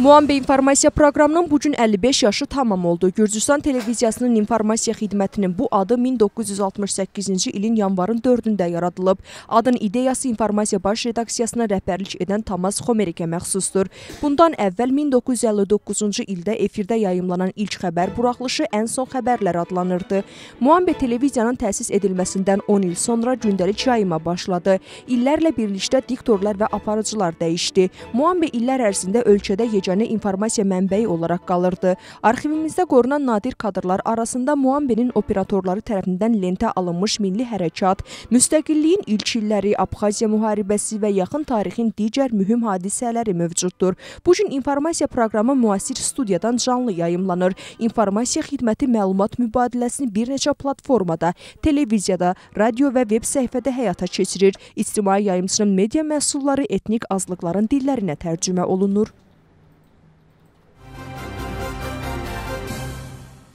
Muambe informasiya proqramının bugün 55 yaşı tamam oldu. Gürcüstan Televiziyasının informasiya xidmətinin bu adı 1968-ci ilin yanvarın 4-də yaradılıb. Adın ideyası informasiya baş redaksiyasına rəhbərlik edən Tamas Xomerikə məxsusdur. Bundan əvvəl 1959-cu ildə efirdə yayımlanan ilk xəbər buraxılışı ən son xəbərlər adlanırdı. Muambe televiziyanın təsis edilməsindən 10 il sonra gündəlik yayıma başladı. İllərlə birlikdə diktorlar və aparıcılar dəyişdi. Muambe illər ərzində ölkədə yeganə mərkəzinə informasiya mənbəyi olaraq qalırdı. Arxivimizdə qorunan nadir kadrlar arasında Muambenin operatorları tərəfindən lentə alınmış milli hərəkat, müstəqilliyin ilk illəri, Abxaziya müharibəsi və yaxın tarixin digər mühüm hadisələri mövcuddur. Bu gün informasiya proqramı müasir studiyadan canlı yayımlanır. İnformasiya xidməti məlumat mübadiləsini bir neçə platformada, televiziyada, radio və veb səhifədə həyata keçirir. İctimai yayımçının media məhsulları etnik azlıqların dillərinə tərcümə olunur.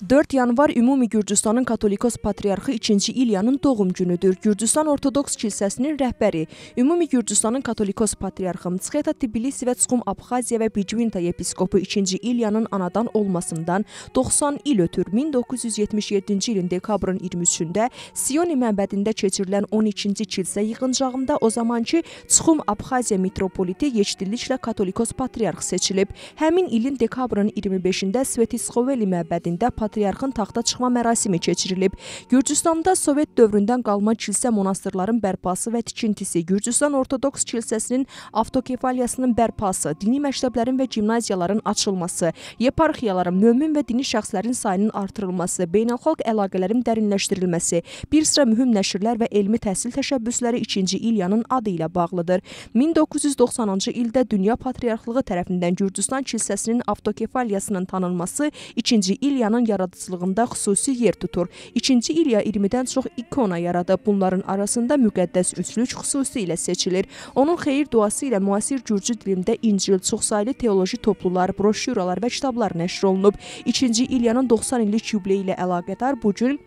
4 yanvar Ümumi Gürcüstanın Katolikos Patriarxı 2-ci İlyanın doğum günüdür. Gürcüstan Ortodoks Kilsəsinin rəhbəri, Ümumi Gürcüstanın Katolikos Patriarxı Mtsxeta Tbilisi və Tsxum Abxaziya və Bicvinta yepiskopu 2-ci İlyanın anadan olmasından 90 il ötür 1977-ci ilin dekabrın 23-də Sioni məbədində keçirilən 12-ci kilsə yığıncağında o zamanki Tsxum Abxaziya mitropoliti yekdilliklə Katolikos Patriarx seçilib. Həmin ilin dekabrın 25-də Svetiskoveli məbədində Patriarx patriarxın taxta çıxma mərasimi keçirilib. Gürcüstanda Sovet dövründən qalma kilsə monastırların bərpası və tikintisi, Gürcüstan Ortodoks kilsəsinin avtokefaliyasının bərpası, dini məktəblərin və gimnaziyaların açılması, yeparxiyaların, mömin və dini şəxslərin sayının artırılması, beynəlxalq əlaqələrin dərinləşdirilməsi, bir sıra mühüm nəşrlər və elmi təhsil təşəbbüsləri 2-ci İlyanın adı ilə bağlıdır. 1990-cı ildə Dünya Patriarxlığı tərəfindən Gürcüstan kilsəsinin avtokefaliyasının tanınması 2-ci İlyanın yaradılması yaradıcılığında xüsusi yer tutur. 2-ci İlya 20-dən çox ikona yaradıb. Bunların arasında müqəddəs üçlük xüsusilə seçilir. Onun xeyir duası ilə müasir gürcü dilində İncil, çoxsaylı teoloji toplular, broşüralar və kitablar nəşr olunub. 2-ci İlyanın 90 illik yubileyi ilə əlaqədar bu gün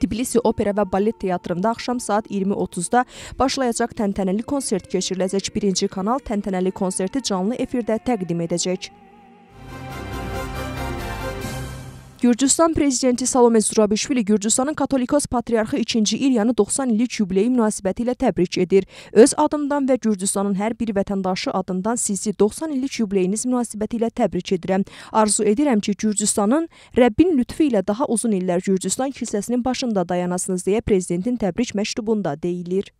Tbilisi Opera və Ballet Teatrında axşam saat 20:30-da başlayacaq təntənəli konsert keçiriləcək. Birinci kanal təntənəli konserti canlı efirdə təqdim edəcək. Gürcüstan prezidenti Salome Zurabishvili Gürcüstanın Katolikos patriarxı 2-ci İlyanı 90 illik yubileyi münasibəti ilə təbrik edir. Öz adımdan və Gürcüstanın hər bir vətəndaşı adından sizi 90 illik yubileyiniz münasibəti ilə təbrik edirəm. Arzu edirəm ki, Gürcüstanın Rəbbin lütfi ilə daha uzun illər Gürcüstan kilsəsinin başında dayanasınız deyə prezidentin təbrik məktubunda deyilir.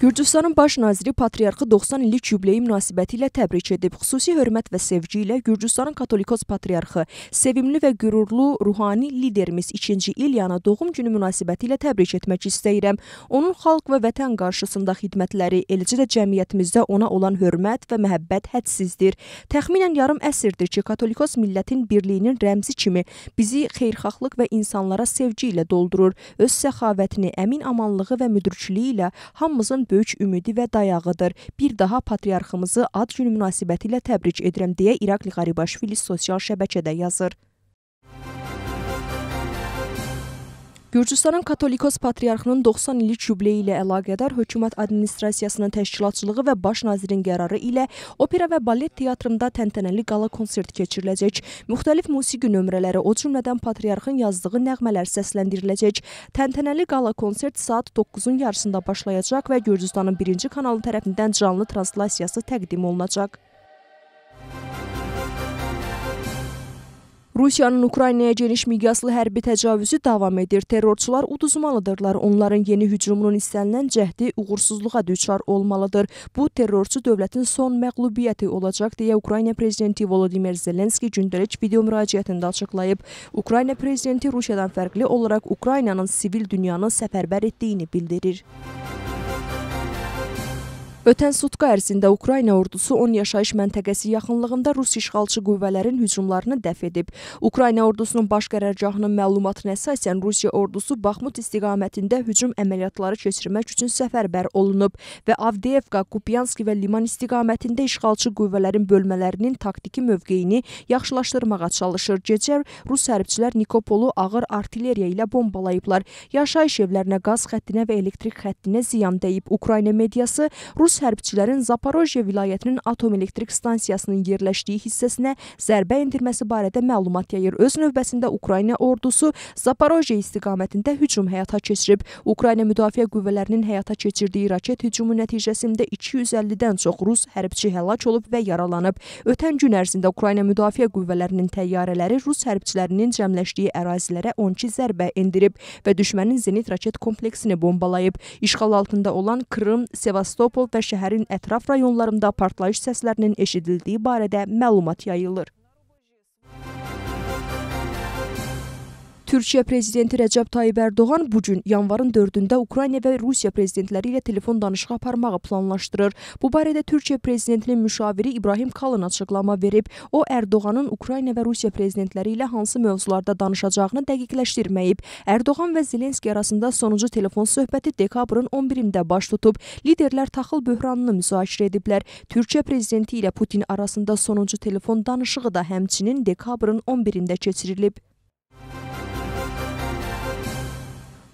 Gürcüstanın baş naziri patriarxı 90 illik yubileyi münasibəti ilə təbrik edib. Xüsusi hörmət və sevgi ilə Gürcüstanın Katolikos patriarxı, sevimli və qürurlu ruhani liderimiz 2-ci İlyanı doğum günü münasibəti ilə təbrik etmək istəyirəm. Onun xalq və vətən qarşısında xidmətləri, eləcə də cəmiyyətimizdə ona olan hörmət və məhəbbət hədsizdir. Təxminən yarım əsrdir ki, Katolikos millətin birliyinin rəmzi kimi bizi xeyirxahlıq və insanlara sevgi ilə doldurur. Öz səxavətini, əmin amanlığı və müdürçülüyü ilə hamımızın böyük ümidi və dayağıdır. Bir daha patriarxımızı ad günü münasibətilə təbrik edirəm deyə İrakli Qaribaşvili sosial şəbəkədə yazır. Gürcüstanın Katolikos Patriarxının 90 illik yubileyi ilə əlaqədar hökumət administrasiyasının təşkilatçılığı və baş nazirin qərarı ilə opera və balet teatrında təntənəli qala konsert keçiriləcək. Müxtəlif musiqi nömrələri, o cümlədən patriarxın yazdığı nəğmələr səsləndiriləcək. Təntənəli qala konsert saat 9-un yarısında başlayacaq və Gürcüstanın 1-ci kanalı tərəfindən canlı translasiyası təqdim olunacaq. Rusiyanın Ukraynaya geniş miqyaslı hərbi təcavüzü davam edir. Terrorçular uduzmalıdırlar. Onların yeni hücumunun istənilən cəhdi uğursuzluğa düçar olmalıdır. Bu terrorçu dövlətin son məğlubiyyəti olacaq deyə Ukrayna prezidenti Volodimir Zelenski gündəlik video müraciətində açıqlayıb. Ukrayna prezidenti Rusiyadan fərqli olaraq Ukraynanın sivil dünyanı səfərbər etdiyini bildirir. Ötən sutqa ərzində Ukrayna ordusu 10 yaşayış məntəqəsi yaxınlığında Rus işğalçı qüvvələrin hücumlarını dəf edib. Ukrayna ordusunun baş qərargahının məlumatına əsasən Rusiya ordusu Baxmut istiqamətində hücum əməliyyatları keçirmək üçün səfərbər olunub və Avdeyevka, Kupyansk və Liman istiqamətində işğalçı qüvvələrin bölmələrinin taktiki mövqeyini yaxşılaşdırmağa çalışır. Gecə rus hərbçilər Nikopolu ağır artilleriya ilə bombalayıblar. Yaşayış evlərinə, qaz xəttinə və elektrik xəttinə ziyan dəyib. Ukrayna mediası Rus Rus hərbçilərin Zaporojye vilayətinin atom elektrik stansiyasının yerləşdiyi hissəsinə zərbə endirməsi barədə məlumat yayır. Öz növbəsində Ukrayna ordusu Zaporojye istiqamətində hücum həyata keçirib. Ukrayna müdafiə qüvvələrinin həyata keçirdiyi raket hücumu nəticəsində 250-dən çox Rus hərbçi həlak olub və yaralanıb. Ötən gün ərzində Ukrayna müdafiə qüvvələrinin təyyarələri Rus hərbçilərinin cəmləşdiyi ərazilərə 12 zərbə endirib və düşmənin zenit raket kompleksini bombalayıb. İşğal altında olan Krım, Sevastopol və və şəhərin ətraf rayonlarında partlayış səslərinin eşidildiyi barədə məlumat yayılır. Türkiyə prezidenti Rəcəb Tayyib Ərdoğan bu gün yanvarın 4-də Ukrayna və Rusiya prezidentləri ilə telefon danışığı aparmağı planlaşdırır. Bu barədə Türkiyə prezidentinin müşaviri İbrahim Kalın açıqlama verib. O Ərdoğanın Ukrayna və Rusiya prezidentləri ilə hansı mövzularda danışacağını dəqiqləşdirməyib. Ərdoğan və Zelenski arasında sonuncu telefon söhbəti dekabrın 11-də baş tutub. Liderlər taxıl böhranını müzakirə ediblər. Türkiyə prezidenti ilə Putin arasında sonuncu telefon danışığı da həmçinin dekabrın 11-də keçirilib.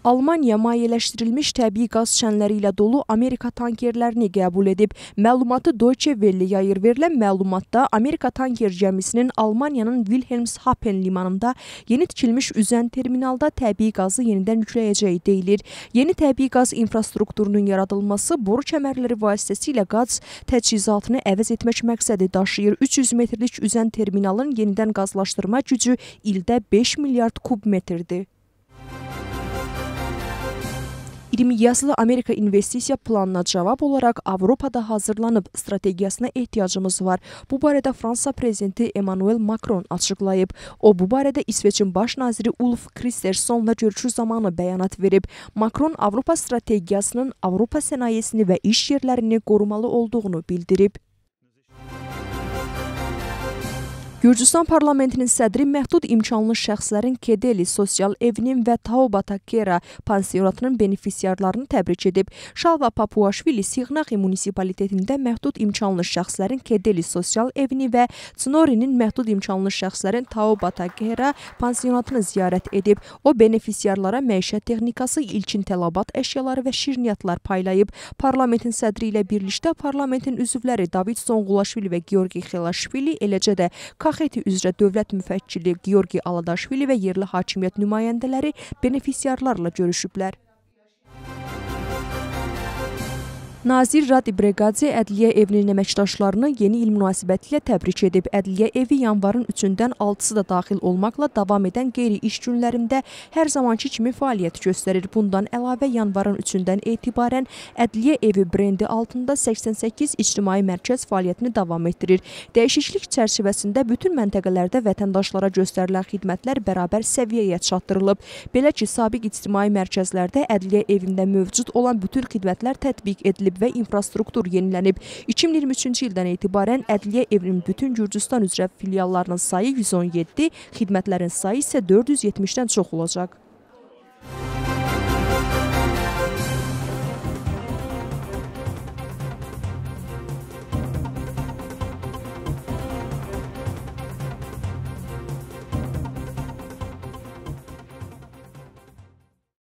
Almaniya mayələşdirilmiş təbii qaz şənləri ilə dolu Amerika tankerlərini qəbul edib. Məlumatı Deutsche Welle yayır. Verilən məlumatda Amerika tanker gəmisinin Almaniyanın Wilhelmshaven limanında yeni tikilmiş üzən terminalda təbii qazı yenidən yükləyəcəyi deyilir. Yeni təbii qaz infrastrukturunun yaradılması boru kəmərləri vasitəsilə qaz təchizatını əvəz etmək məqsədi daşıyır. 300 metrlik üzən terminalın yenidən qazlaşdırma gücü ildə 5 milyard kub metrdir. 20 yazılı Amerika investisiya planına cavab olaraq Avropada hazırlanıb strategiyasına ehtiyacımız var. Bu barədə Fransa prezidenti Emmanuel Macron açıqlayıb. O bu barədə İsveçin baş naziri Ulf Kristersonla görüşü zamanı bəyanat verib. Macron Avropa strategiyasının Avropa sənayesini və iş yerlərini qorumalı olduğunu bildirib. Gürcüstan parlamentinin sədri məhdud imkanlı şəxslərin Kedeli sosial evinin və Taubatakera pansionatının benefisiarlarını təbrik edib. Şalva Papuaşvili Siğnaqi munisipalitetində məhdud imkanlı şəxslərin Kedeli sosial evini və Tsunorinin məhdud imkanlı şəxslərin Taubatakera pansionatını ziyarət edib. O benefisiarlara məişət texnikası, ilkin tələbat əşyaları və şirniyyatlar paylayıb. Parlamentin sədri ilə birlikdə parlamentin üzvləri David Zonqulaşvili və Georgi Xelaşvili eləcə də Kax Paxeti üzrə dövlət müfəkkiri Georgi Aladaşvili və yerli hakimiyyət nümayəndələri benefisiarlarla görüşüblər. Nazir Radib Reqadze Ədliyyə evinin əməkdaşlarını yeni il münasibətilə təbrik edib. Ədliyyə evi yanvarın 3-dən 6-sı da daxil olmaqla davam edən qeyri-iş günlərində hər zamanki kimi fəaliyyət göstərir. Bundan əlavə yanvarın 3-dən etibarən Ədliyyə evi brendi altında 88 ictimai mərkəz fəaliyyətini davam etdirir. Dəyişiklik çərçivəsində bütün məntəqələrdə vətəndaşlara göstərilən xidmətlər bərabər səviyyəyə çatdırılıb. Belə ki, sabiq ictimai mərkəzlərdə Ədliyyə evində mövcud olan bütün xidmətlər tətbiq edilib məqsəd və infrastruktur yenilənib. 2023-cü ildən etibarən ədliyyə evinin bütün Gürcüstan üzrə filiallarının sayı 117, xidmətlərin sayı isə 470-dən çox olacaq.